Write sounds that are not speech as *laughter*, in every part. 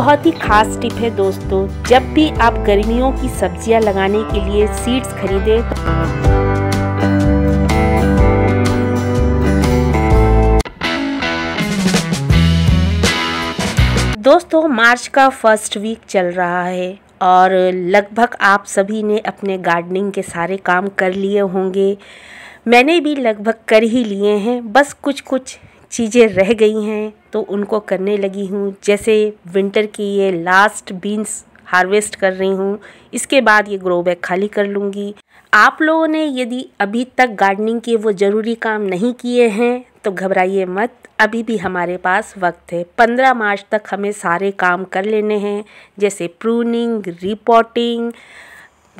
बहुत ही खास टिप है दोस्तों जब भी आप गर्मियों की सब्जियां लगाने के लिए सीड्स खरीदे दोस्तों मार्च का फर्स्ट वीक चल रहा है और लगभग आप सभी ने अपने गार्डनिंग के सारे काम कर लिए होंगे मैंने भी लगभग कर ही लिए हैं बस कुछ कुछ चीज़ें रह गई हैं तो उनको करने लगी हूँ जैसे विंटर की ये लास्ट बीन्स हार्वेस्ट कर रही हूँ इसके बाद ये ग्रो बैग खाली कर लूँगी आप लोगों ने यदि अभी तक गार्डनिंग के वो ज़रूरी काम नहीं किए हैं तो घबराइए मत अभी भी हमारे पास वक्त है पंद्रह मार्च तक हमें सारे काम कर लेने हैं जैसे प्रूनिंग रिपोर्टिंग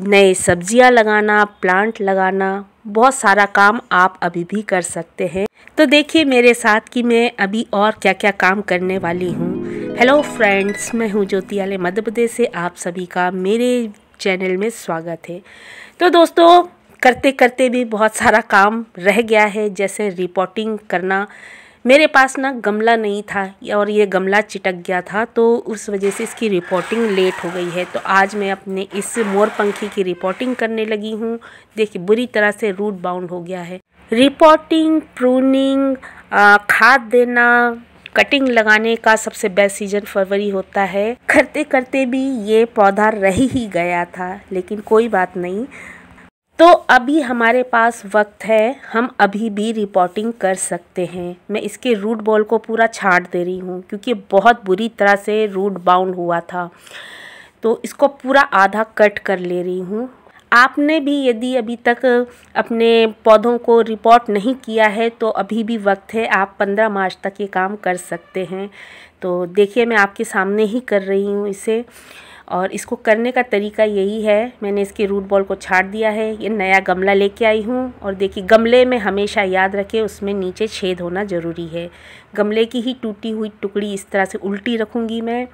नए सब्जियां लगाना प्लांट लगाना बहुत सारा काम आप अभी भी कर सकते हैं तो देखिए मेरे साथ कि मैं अभी और क्या क्या काम करने वाली हूँ हेलो फ्रेंड्स मैं हूँ ज्योति आले मध्य प्रदेश से आप सभी का मेरे चैनल में स्वागत है तो दोस्तों करते करते भी बहुत सारा काम रह गया है जैसे रिपोर्टिंग करना मेरे पास ना गमला नहीं था और ये गमला चिटक गया था तो उस वजह से इसकी रिपोर्टिंग लेट हो गई है तो आज मैं अपने इस मोर पंखी की रिपोर्टिंग करने लगी हूँ देखिए बुरी तरह से रूट बाउंड हो गया है रिपोर्टिंग प्रूनिंग खाद देना कटिंग लगाने का सबसे बेस्ट सीजन फरवरी होता है करते करते भी ये पौधा रह ही गया था लेकिन कोई बात नहीं तो अभी हमारे पास वक्त है हम अभी भी रिपोर्टिंग कर सकते हैं मैं इसके रूट बॉल को पूरा छाट दे रही हूँ क्योंकि बहुत बुरी तरह से रूट बाउंड हुआ था तो इसको पूरा आधा कट कर ले रही हूँ आपने भी यदि अभी तक अपने पौधों को रिपोर्ट नहीं किया है तो अभी भी वक्त है आप 15 मार्च तक ये काम कर सकते हैं तो देखिए मैं आपके सामने ही कर रही हूँ इसे और इसको करने का तरीका यही है मैंने इसके रूट बॉल को छाट दिया है ये नया गमला लेके आई हूँ और देखिए गमले में हमेशा याद रखें उसमें नीचे छेद होना ज़रूरी है गमले की ही टूटी हुई टुकड़ी इस तरह से उल्टी रखूँगी मैं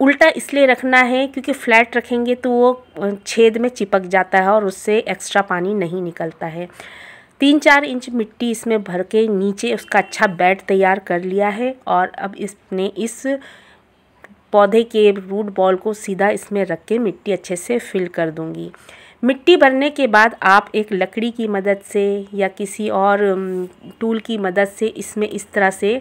उल्टा इसलिए रखना है क्योंकि फ्लैट रखेंगे तो वो छेद में चिपक जाता है और उससे एक्स्ट्रा पानी नहीं निकलता है तीन चार इंच मिट्टी इसमें भर के नीचे उसका अच्छा बेड तैयार कर लिया है और अब इसने इस पौधे के रूट बॉल को सीधा इसमें रख के मिट्टी अच्छे से फिल कर दूँगी मिट्टी भरने के बाद आप एक लकड़ी की मदद से या किसी और टूल की मदद से इसमें इस तरह से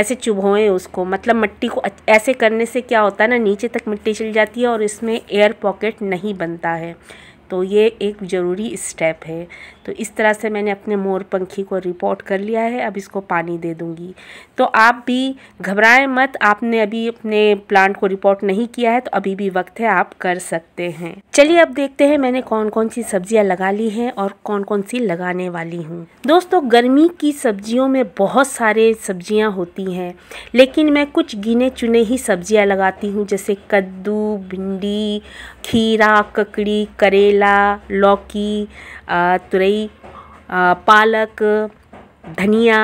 ऐसे चुभोएं उसको मतलब मिट्टी को ऐसे करने से क्या होता है ना नीचे तक मिट्टी चल जाती है और इसमें एयर पॉकेट नहीं बनता है तो ये एक ज़रूरी स्टेप है तो इस तरह से मैंने अपने मोर पंखी को रिपोर्ट कर लिया है अब इसको पानी दे दूँगी तो आप भी घबराएं मत आपने अभी अपने प्लांट को रिपोर्ट नहीं किया है तो अभी भी वक्त है आप कर सकते हैं चलिए अब देखते हैं मैंने कौन कौन सी सब्जियां लगा ली हैं और कौन कौन सी लगाने वाली हूँ दोस्तों गर्मी की सब्जियों में बहुत सारे सब्जियाँ होती हैं लेकिन मैं कुछ गिने चुने ही सब्जियाँ लगाती हूँ जैसे कद्दू भिंडी खीरा ककड़ी करेला लौकी तुरई पालक धनिया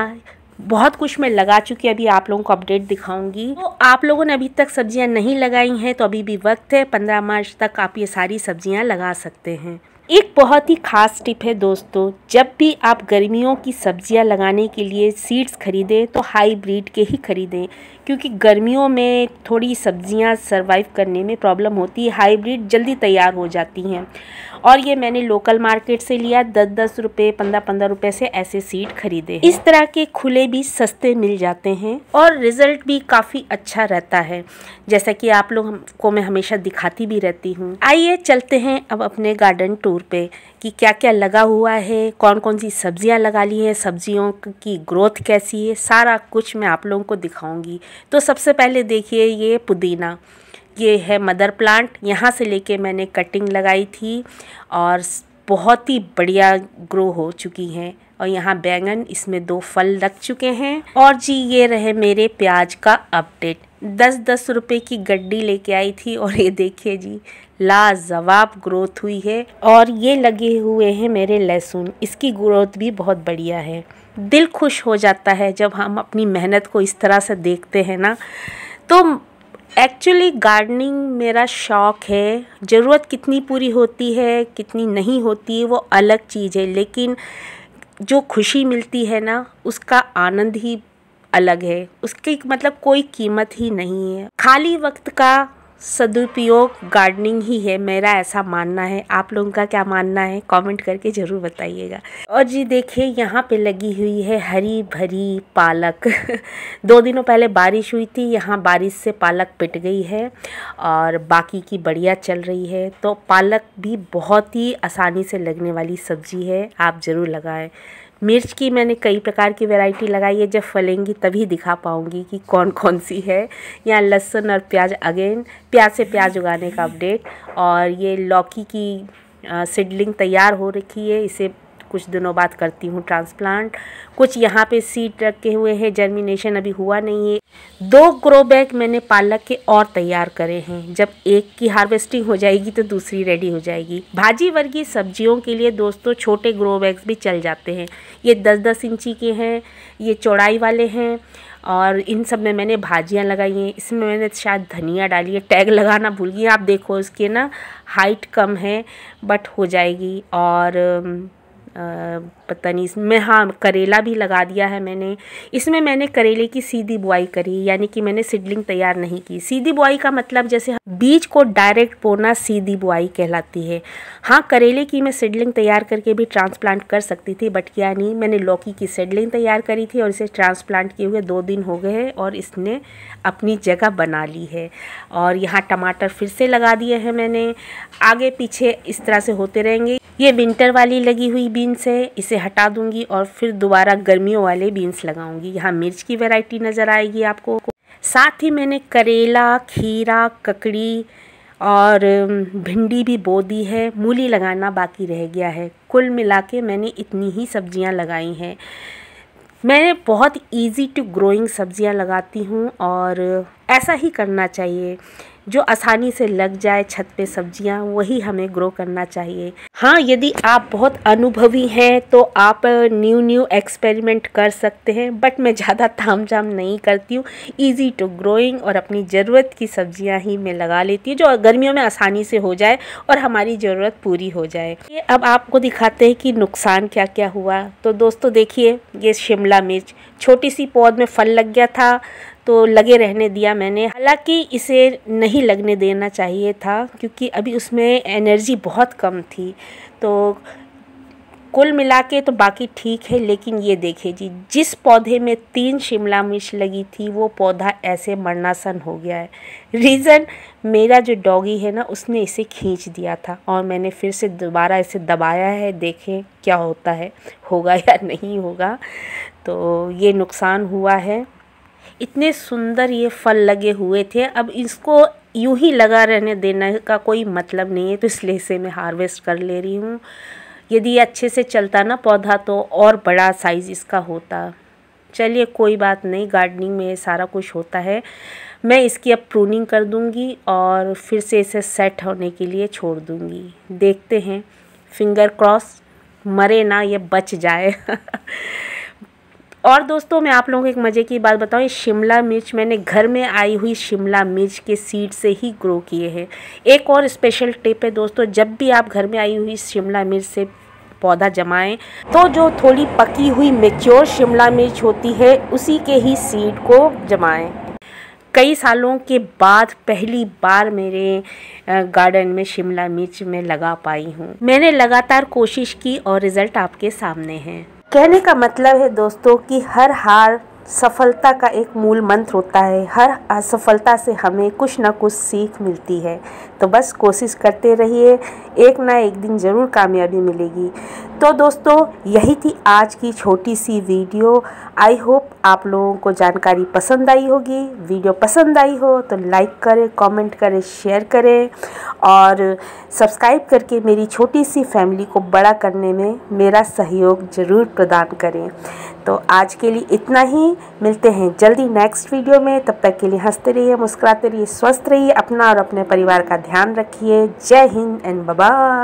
बहुत कुछ मैं लगा चुकी अभी आप लोगों को अपडेट दिखाऊंगी तो आप लोगों ने अभी तक सब्जियां नहीं लगाई हैं तो अभी भी वक्त है पंद्रह मार्च तक आप ये सारी सब्जियां लगा सकते हैं एक बहुत ही ख़ास टिप है दोस्तों जब भी आप गर्मियों की सब्जियां लगाने के लिए सीड्स खरीदें तो हाईब्रिड के ही खरीदें क्योंकि गर्मियों में थोड़ी सब्जियां सरवाइव करने में प्रॉब्लम होती है हाईब्रिड जल्दी तैयार हो जाती हैं और ये मैंने लोकल मार्केट से लिया दस दस रुपये पंद्रह पंद्रह रुपये से ऐसे सीड खरीदे इस तरह के खुले भी सस्ते मिल जाते हैं और रिज़ल्ट भी काफ़ी अच्छा रहता है जैसा कि आप लोग को मैं हमेशा दिखाती भी रहती हूँ आइए चलते हैं अब अपने गार्डन टूर स्टोर पे कि क्या क्या लगा हुआ है कौन कौन सी सब्जियां लगा ली हैं सब्जियों की ग्रोथ कैसी है सारा कुछ मैं आप लोगों को दिखाऊंगी तो सबसे पहले देखिए ये पुदीना ये है मदर प्लांट यहाँ से लेके मैंने कटिंग लगाई थी और बहुत ही बढ़िया ग्रो हो चुकी हैं और यहाँ बैंगन इसमें दो फल लग चुके हैं और जी ये रहे मेरे प्याज का अपडेट दस दस रुपए की गड्डी लेके आई थी और ये देखिए जी लाजवाब ग्रोथ हुई है और ये लगे हुए हैं मेरे लहसुन इसकी ग्रोथ भी बहुत बढ़िया है दिल खुश हो जाता है जब हम अपनी मेहनत को इस तरह से देखते हैं ना तो एक्चुअली गार्डनिंग मेरा शौक़ है ज़रूरत कितनी पूरी होती है कितनी नहीं होती वो अलग चीज़ है लेकिन जो खुशी मिलती है ना उसका आनंद ही अलग है उसकी मतलब कोई कीमत ही नहीं है खाली वक्त का सदुपयोग गार्डनिंग ही है मेरा ऐसा मानना है आप लोगों का क्या मानना है कमेंट करके ज़रूर बताइएगा और जी देखिए यहाँ पे लगी हुई है हरी भरी पालक *laughs* दो दिनों पहले बारिश हुई थी यहाँ बारिश से पालक पिट गई है और बाकी की बढ़िया चल रही है तो पालक भी बहुत ही आसानी से लगने वाली सब्जी है आप ज़रूर लगाएँ मिर्च की मैंने कई प्रकार की वैरायटी लगाई है जब फलेंगी तभी दिखा पाऊँगी कि कौन कौन सी है यहाँ लहसुन और प्याज अगेन प्याज से प्याज उगाने का अपडेट और ये लौकी की सिडलिंग तैयार हो रखी है इसे कुछ दिनों बाद करती हूँ ट्रांसप्लांट कुछ यहाँ पे सीड रखे हुए हैं जर्मिनेशन अभी हुआ नहीं है दो ग्रो बैग मैंने पालक के और तैयार करे हैं जब एक की हार्वेस्टिंग हो जाएगी तो दूसरी रेडी हो जाएगी भाजी वर्गीय सब्जियों के लिए दोस्तों छोटे ग्रो बैग्स भी चल जाते हैं ये दस दस इंची के हैं ये चौड़ाई वाले हैं और इन सब में मैंने भाजियाँ लगाई हैं इसमें मैंने शायद धनिया डाली है टैग लगाना भूल गई आप देखो इसके ना हाइट कम है बट हो जाएगी और Um. पता नहीं इसमें हाँ करेला भी लगा दिया है मैंने इसमें मैंने करेले की सीधी बुआई करी यानी कि मैंने सीडलिंग तैयार नहीं की सीधी बुआई का मतलब जैसे बीज को डायरेक्ट बोना सीधी बुआई कहलाती है हाँ करेले की मैं सीडलिंग तैयार करके भी ट्रांसप्लांट कर सकती थी बट क्या नहीं मैंने लौकी की सीडलिंग तैयार करी थी और इसे ट्रांसप्लांट किए हुए दो दिन हो गए हैं और इसने अपनी जगह बना ली है और यहाँ टमाटर फिर से लगा दिए हैं मैंने आगे पीछे इस तरह से होते रहेंगे ये विंटर वाली लगी हुई बीन्स है इसे से हटा दूंगी और फिर दोबारा गर्मियों वाले बीन्स लगाऊंगी यहाँ मिर्च की वेराइटी नज़र आएगी आपको साथ ही मैंने करेला खीरा ककड़ी और भिंडी भी बो दी है मूली लगाना बाकी रह गया है कुल मिला के मैंने इतनी ही सब्जियां लगाई हैं मैं बहुत इजी टू ग्रोइंग सब्जियां लगाती हूँ और ऐसा ही करना चाहिए जो आसानी से लग जाए छत पे सब्ज़ियाँ वही हमें ग्रो करना चाहिए हाँ यदि आप बहुत अनुभवी हैं तो आप न्यू न्यू एक्सपेरिमेंट कर सकते हैं बट मैं ज़्यादा थाम झाम नहीं करती हूँ ईजी टू ग्रोइंग और अपनी ज़रूरत की सब्ज़ियाँ ही मैं लगा लेती हूँ जो गर्मियों में आसानी से हो जाए और हमारी ज़रूरत पूरी हो जाए ये अब आपको दिखाते हैं कि नुकसान क्या क्या हुआ तो दोस्तों देखिए ये शिमला मिर्च छोटी सी पौध में फल लग गया था तो लगे रहने दिया मैंने हालांकि इसे नहीं लगने देना चाहिए था क्योंकि अभी उसमें एनर्जी बहुत कम थी तो कुल मिला के तो बाकी ठीक है लेकिन ये देखिए जी जिस पौधे में तीन शिमला मिर्च लगी थी वो पौधा ऐसे मरनासन हो गया है रीज़न मेरा जो डॉगी है ना उसने इसे खींच दिया था और मैंने फिर से दोबारा इसे दबाया है देखें क्या होता है होगा या नहीं होगा तो ये नुकसान हुआ है इतने सुंदर ये फल लगे हुए थे अब इसको यूं ही लगा रहने देने का कोई मतलब नहीं है तो इसलिए इसे मैं हार्वेस्ट कर ले रही हूँ यदि अच्छे से चलता ना पौधा तो और बड़ा साइज़ इसका होता चलिए कोई बात नहीं गार्डनिंग में सारा कुछ होता है मैं इसकी अब प्रूनिंग कर दूंगी और फिर से इसे सेट होने के लिए छोड़ दूंगी देखते हैं फिंगर क्रॉस मरे ना ये बच जाए *laughs* और दोस्तों मैं आप लोगों को एक मज़े की बात बताऊँ शिमला मिर्च मैंने घर में आई हुई शिमला मिर्च के सीड से ही ग्रो किए हैं एक और स्पेशल टिप है दोस्तों जब भी आप घर में आई हुई शिमला मिर्च से पौधा जमाएं तो जो थोड़ी पकी हुई मेच्योर शिमला मिर्च होती है उसी के ही सीड को जमाएं कई सालों के बाद पहली बार मेरे गार्डन में शिमला मिर्च में लगा पाई हूँ मैंने लगातार कोशिश की और रिज़ल्ट आपके सामने हैं कहने का मतलब है दोस्तों कि हर हार सफलता का एक मूल मंत्र होता है हर असफलता से हमें कुछ ना कुछ सीख मिलती है तो बस कोशिश करते रहिए एक ना एक दिन ज़रूर कामयाबी मिलेगी तो दोस्तों यही थी आज की छोटी सी वीडियो आई होप आप लोगों को जानकारी पसंद आई होगी वीडियो पसंद आई हो तो लाइक करें कमेंट करें शेयर करें और सब्सक्राइब करके मेरी छोटी सी फैमिली को बड़ा करने में मेरा सहयोग ज़रूर प्रदान करें तो आज के लिए इतना ही मिलते हैं जल्दी नेक्स्ट वीडियो में तब तक के लिए हंसते रहिए मुस्कुराते रहिए स्वस्थ रहिए अपना और अपने परिवार का ध्यान रखिए जय हिंद एंड बाबा